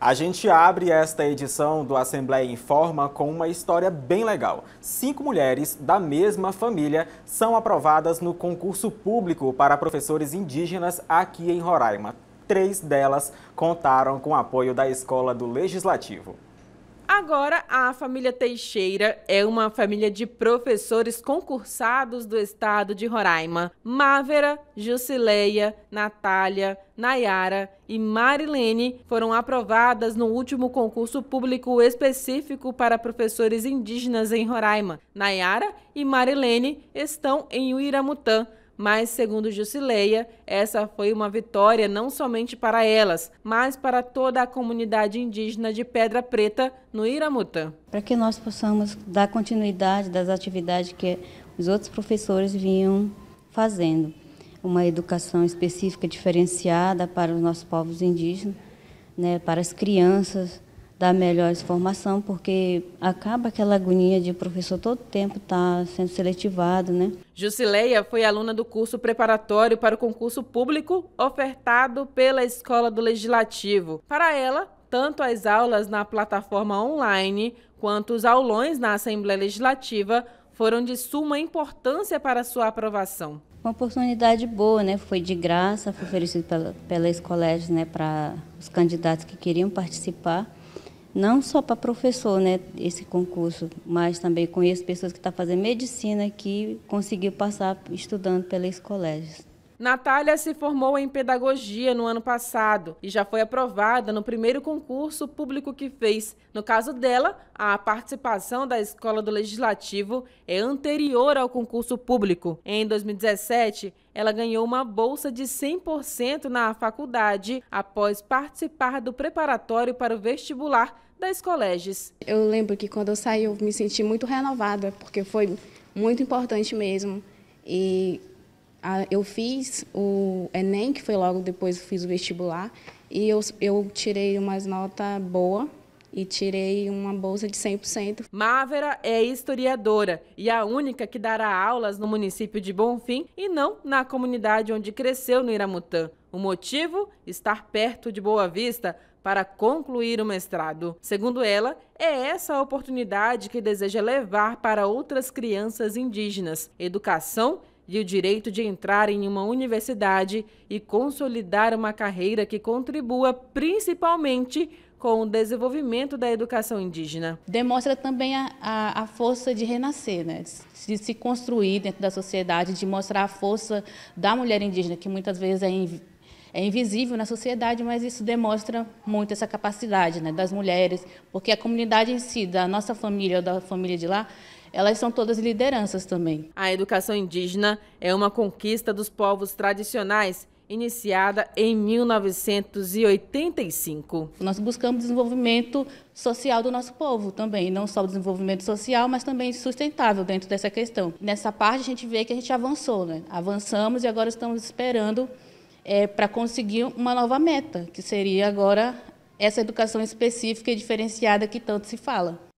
A gente abre esta edição do Assembleia em Forma com uma história bem legal. Cinco mulheres da mesma família são aprovadas no concurso público para professores indígenas aqui em Roraima. Três delas contaram com o apoio da Escola do Legislativo. Agora, a família Teixeira é uma família de professores concursados do estado de Roraima. Mávera, Jusileia, Natália, Nayara e Marilene foram aprovadas no último concurso público específico para professores indígenas em Roraima. Nayara e Marilene estão em Uiramutã. Mas, segundo Jusileia, essa foi uma vitória não somente para elas, mas para toda a comunidade indígena de Pedra Preta, no Iramutã. Para que nós possamos dar continuidade das atividades que os outros professores vinham fazendo. Uma educação específica diferenciada para os nossos povos indígenas, né, para as crianças, dar melhor formação, porque acaba aquela agonia de o professor todo tempo estar tá sendo seletivado, né? Jusileia foi aluna do curso preparatório para o concurso público ofertado pela Escola do Legislativo. Para ela, tanto as aulas na plataforma online quanto os aulões na Assembleia Legislativa foram de suma importância para sua aprovação. Uma oportunidade boa, né? Foi de graça, foi oferecido pela, pela Escolégio, né, para os candidatos que queriam participar não só para professor, né, esse concurso, mas também conheço pessoas que estão tá fazendo medicina que conseguiu passar estudando pelas colégios. Natália se formou em pedagogia no ano passado e já foi aprovada no primeiro concurso público que fez. No caso dela, a participação da Escola do Legislativo é anterior ao concurso público. Em 2017, ela ganhou uma bolsa de 100% na faculdade após participar do preparatório para o vestibular das colégios. Eu lembro que quando eu saí eu me senti muito renovada, porque foi muito importante mesmo. E eu fiz o Enem, que foi logo depois que fiz o vestibular, e eu, eu tirei umas notas boas e tirei uma bolsa de 100%. Mávera é historiadora e a única que dará aulas no município de Bonfim e não na comunidade onde cresceu no Iramutã. O motivo? Estar perto de Boa Vista para concluir o mestrado. Segundo ela, é essa a oportunidade que deseja levar para outras crianças indígenas. Educação e o direito de entrar em uma universidade e consolidar uma carreira que contribua principalmente com o desenvolvimento da educação indígena. Demonstra também a, a, a força de renascer, né? de se construir dentro da sociedade, de mostrar a força da mulher indígena, que muitas vezes é, inv é invisível na sociedade, mas isso demonstra muito essa capacidade né? das mulheres, porque a comunidade em si, da nossa família ou da família de lá, elas são todas lideranças também. A educação indígena é uma conquista dos povos tradicionais iniciada em 1985. Nós buscamos desenvolvimento social do nosso povo também, não só o desenvolvimento social, mas também sustentável dentro dessa questão. Nessa parte a gente vê que a gente avançou, né? Avançamos e agora estamos esperando é, para conseguir uma nova meta, que seria agora essa educação específica e diferenciada que tanto se fala.